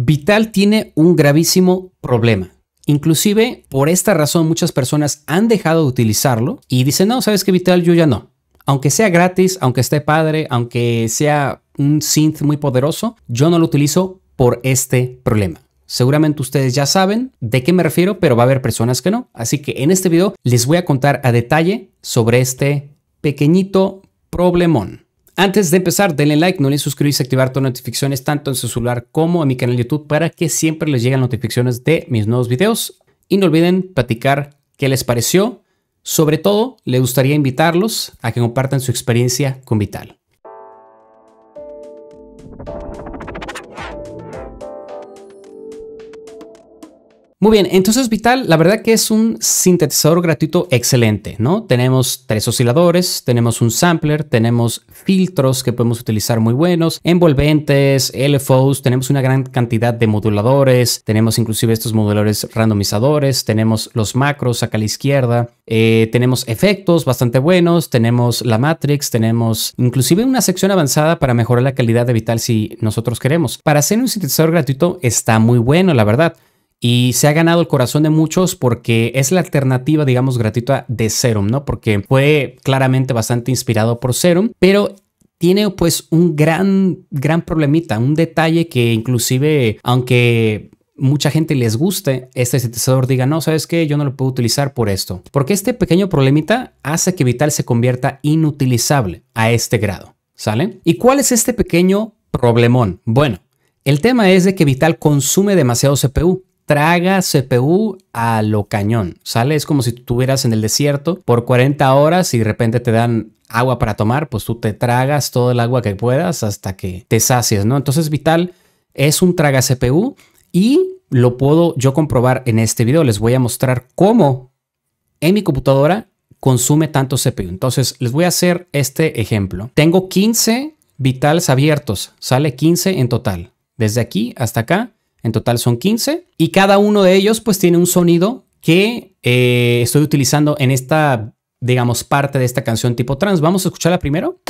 Vital tiene un gravísimo problema. Inclusive, por esta razón, muchas personas han dejado de utilizarlo y dicen, no, sabes que Vital yo ya no. Aunque sea gratis, aunque esté padre, aunque sea un synth muy poderoso, yo no lo utilizo por este problema. Seguramente ustedes ya saben de qué me refiero, pero va a haber personas que no. Así que en este video les voy a contar a detalle sobre este pequeñito problemón. Antes de empezar, denle like, no olviden suscribirse y activar todas las notificaciones tanto en su celular como en mi canal de YouTube para que siempre les lleguen notificaciones de mis nuevos videos. Y no olviden platicar qué les pareció. Sobre todo, le gustaría invitarlos a que compartan su experiencia con Vital. Muy bien, entonces Vital, la verdad que es un sintetizador gratuito excelente, ¿no? Tenemos tres osciladores, tenemos un sampler, tenemos filtros que podemos utilizar muy buenos, envolventes, LFOs, tenemos una gran cantidad de moduladores, tenemos inclusive estos moduladores randomizadores, tenemos los macros acá a la izquierda, eh, tenemos efectos bastante buenos, tenemos la matrix, tenemos inclusive una sección avanzada para mejorar la calidad de Vital si nosotros queremos. Para ser un sintetizador gratuito está muy bueno, la verdad y se ha ganado el corazón de muchos porque es la alternativa, digamos, gratuita de Serum, ¿no? Porque fue claramente bastante inspirado por Serum, pero tiene pues un gran, gran problemita, un detalle que inclusive, aunque mucha gente les guste, este sintetizador diga, no, sabes qué? yo no lo puedo utilizar por esto. Porque este pequeño problemita hace que Vital se convierta inutilizable a este grado, ¿sale? ¿Y cuál es este pequeño problemón? Bueno, el tema es de que Vital consume demasiado CPU traga CPU a lo cañón. Sale, es como si tuvieras estuvieras en el desierto por 40 horas y de repente te dan agua para tomar, pues tú te tragas todo el agua que puedas hasta que te sacies, ¿no? Entonces Vital es un traga CPU y lo puedo yo comprobar en este video. Les voy a mostrar cómo en mi computadora consume tanto CPU. Entonces les voy a hacer este ejemplo. Tengo 15 vitals abiertos, sale 15 en total. Desde aquí hasta acá en total son 15 y cada uno de ellos pues tiene un sonido que eh, estoy utilizando en esta, digamos, parte de esta canción tipo trans. Vamos a escucharla primero.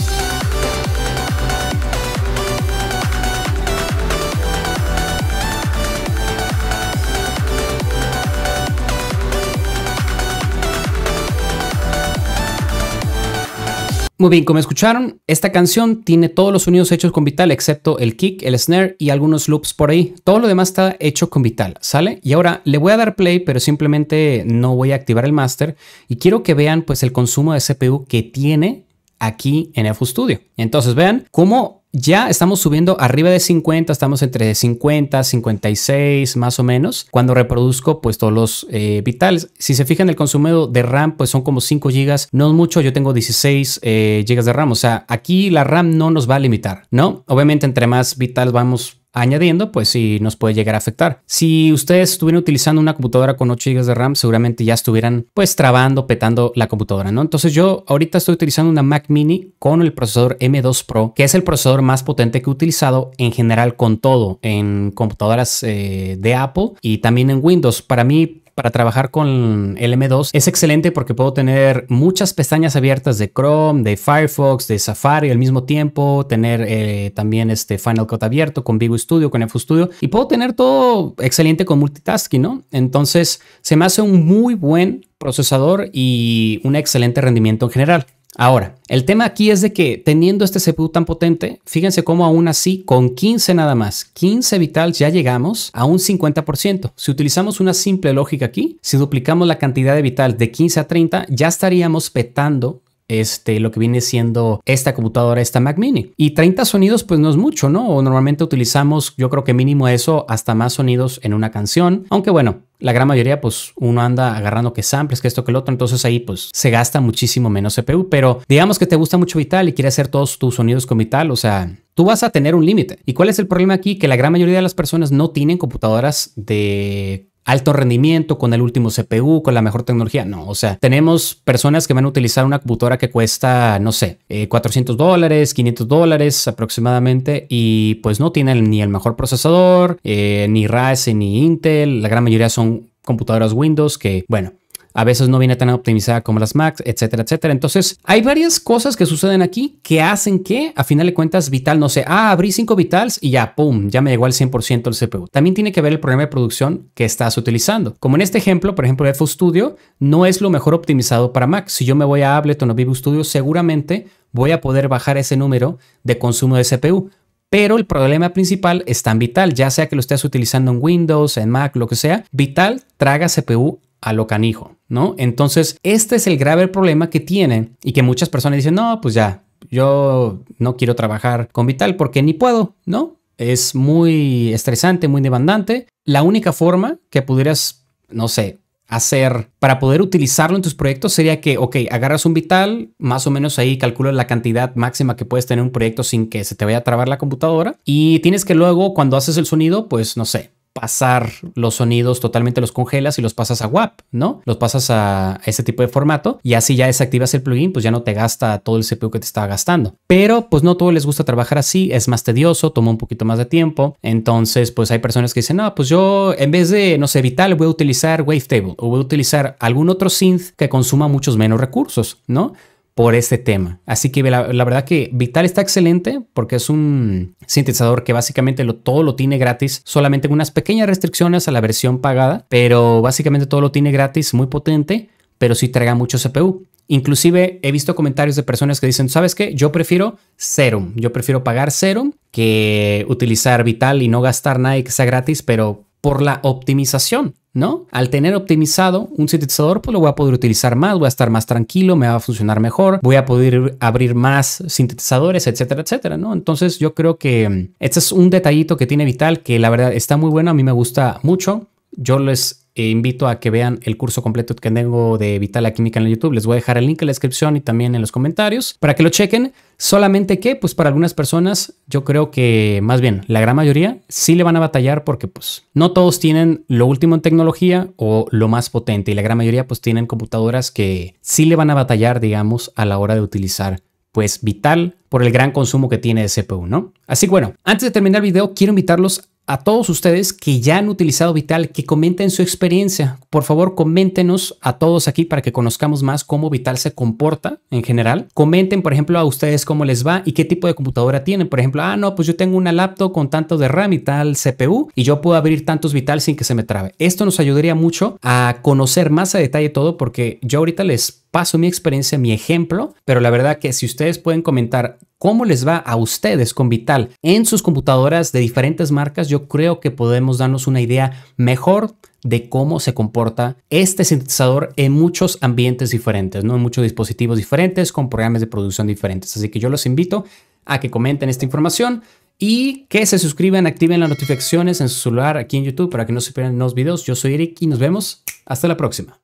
Muy bien, como escucharon, esta canción tiene todos los sonidos hechos con Vital, excepto el kick, el snare y algunos loops por ahí. Todo lo demás está hecho con Vital, ¿sale? Y ahora le voy a dar play, pero simplemente no voy a activar el master y quiero que vean pues el consumo de CPU que tiene aquí en e FU Studio. Entonces vean cómo ya estamos subiendo arriba de 50, estamos entre 50, 56 más o menos, cuando reproduzco pues todos los eh, vitales. Si se fijan el consumo de RAM pues son como 5 GB, no es mucho, yo tengo 16 eh, GB de RAM, o sea, aquí la RAM no nos va a limitar, ¿no? Obviamente entre más vitales vamos añadiendo, pues si nos puede llegar a afectar. Si ustedes estuvieran utilizando una computadora con 8 GB de RAM, seguramente ya estuvieran pues trabando, petando la computadora, ¿no? Entonces yo ahorita estoy utilizando una Mac mini con el procesador M2 Pro, que es el procesador más potente que he utilizado en general con todo, en computadoras eh, de Apple y también en Windows. Para mí para trabajar con lm 2 es excelente porque puedo tener muchas pestañas abiertas de Chrome, de Firefox, de Safari al mismo tiempo, tener eh, también este Final Cut abierto con Vivo Studio, con Studio y puedo tener todo excelente con multitasking, ¿no? Entonces se me hace un muy buen procesador y un excelente rendimiento en general. Ahora, el tema aquí es de que teniendo este CPU tan potente, fíjense cómo aún así con 15 nada más, 15 vitals ya llegamos a un 50%. Si utilizamos una simple lógica aquí, si duplicamos la cantidad de vitals de 15 a 30, ya estaríamos petando este, lo que viene siendo esta computadora, esta Mac Mini. Y 30 sonidos, pues no es mucho, ¿no? O normalmente utilizamos, yo creo que mínimo eso, hasta más sonidos en una canción. Aunque bueno, la gran mayoría, pues uno anda agarrando que samples, que esto, que el otro, entonces ahí pues se gasta muchísimo menos CPU, pero digamos que te gusta mucho Vital y quieres hacer todos tus sonidos con Vital, o sea, tú vas a tener un límite. ¿Y cuál es el problema aquí? Que la gran mayoría de las personas no tienen computadoras de alto rendimiento, con el último CPU, con la mejor tecnología. No, o sea, tenemos personas que van a utilizar una computadora que cuesta, no sé, 400 eh, dólares, 500 dólares aproximadamente, y pues no tienen ni el mejor procesador, eh, ni Ryzen, ni Intel. La gran mayoría son computadoras Windows que, bueno, a veces no viene tan optimizada como las Macs, etcétera, etcétera. Entonces, hay varias cosas que suceden aquí que hacen que, a final de cuentas, Vital no sé, ah, abrí 5 Vitals y ya, pum, ya me llegó al 100% el CPU. También tiene que ver el programa de producción que estás utilizando. Como en este ejemplo, por ejemplo, FL Studio no es lo mejor optimizado para Mac. Si yo me voy a Ableton o Vivo Studio, seguramente voy a poder bajar ese número de consumo de CPU. Pero el problema principal está en Vital, ya sea que lo estés utilizando en Windows, en Mac, lo que sea, Vital traga CPU a lo canijo, ¿no? Entonces, este es el grave problema que tienen y que muchas personas dicen, no, pues ya, yo no quiero trabajar con Vital porque ni puedo, ¿no? Es muy estresante, muy demandante. La única forma que pudieras, no sé, hacer para poder utilizarlo en tus proyectos sería que, ok, agarras un vital, más o menos ahí calculas la cantidad máxima que puedes tener un proyecto sin que se te vaya a trabar la computadora y tienes que luego cuando haces el sonido, pues no sé, pasar los sonidos totalmente los congelas y los pasas a WAP, ¿no? Los pasas a ese tipo de formato y así ya desactivas el plugin, pues ya no te gasta todo el CPU que te estaba gastando. Pero pues no a todo les gusta trabajar así, es más tedioso, toma un poquito más de tiempo. Entonces, pues hay personas que dicen, "No, pues yo en vez de, no sé, Vital voy a utilizar Wavetable o voy a utilizar algún otro synth que consuma muchos menos recursos", ¿no? por este tema. Así que la, verdad que Vital está excelente porque es un sintetizador que básicamente todo lo tiene gratis, solamente unas pequeñas restricciones a la versión pagada, pero básicamente todo lo tiene gratis, muy potente, pero sí traga mucho CPU. Inclusive he visto comentarios de personas que dicen, ¿sabes qué? Yo prefiero Serum, yo prefiero pagar Serum que utilizar Vital y no gastar nada y que sea gratis, pero por la optimización. ¿no? Al tener optimizado un sintetizador, pues lo voy a poder utilizar más, voy a estar más tranquilo, me va a funcionar mejor, voy a poder abrir más sintetizadores, etcétera, etcétera, ¿no? Entonces yo creo que mm, este es un detallito que tiene Vital que la verdad está muy bueno, a mí me gusta mucho. Yo les e invito a que vean el curso completo que tengo de Vital la Química en YouTube. Les voy a dejar el link en la descripción y también en los comentarios para que lo chequen. Solamente que, pues para algunas personas, yo creo que más bien la gran mayoría sí le van a batallar porque pues no todos tienen lo último en tecnología o lo más potente y la gran mayoría pues tienen computadoras que sí le van a batallar, digamos, a la hora de utilizar pues vital por el gran consumo que tiene de CPU, ¿no? Así que bueno, antes de terminar el video, quiero invitarlos a a todos ustedes que ya han utilizado Vital, que comenten su experiencia. Por favor, coméntenos a todos aquí para que conozcamos más cómo Vital se comporta en general. Comenten, por ejemplo, a ustedes cómo les va y qué tipo de computadora tienen. Por ejemplo, ah, no, pues yo tengo una laptop con tanto de RAM y tal CPU y yo puedo abrir tantos Vital sin que se me trabe. Esto nos ayudaría mucho a conocer más a detalle todo porque yo ahorita les paso mi experiencia, mi ejemplo, pero la verdad que si ustedes pueden comentar cómo les va a ustedes con Vital en sus computadoras de diferentes marcas, yo creo que podemos darnos una idea mejor de cómo se comporta este sintetizador en muchos ambientes diferentes, ¿no? en muchos dispositivos diferentes, con programas de producción diferentes. Así que yo los invito a que comenten esta información y que se suscriban, activen las notificaciones en su celular aquí en YouTube para que no se pierdan los videos. Yo soy Eric y nos vemos hasta la próxima.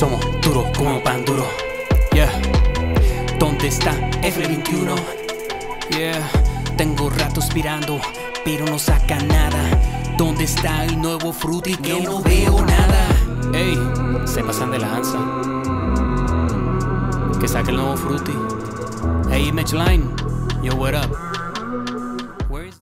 Somos duro, como pan duro. Yeah. ¿Dónde está F21? Yeah. Tengo rato aspirando, pero no saca nada. ¿Dónde está el nuevo fruity que no veo nada? Ey, se pasan de la lanza. Que saque el nuevo fruity. Hey, Mitch Line, yo what up?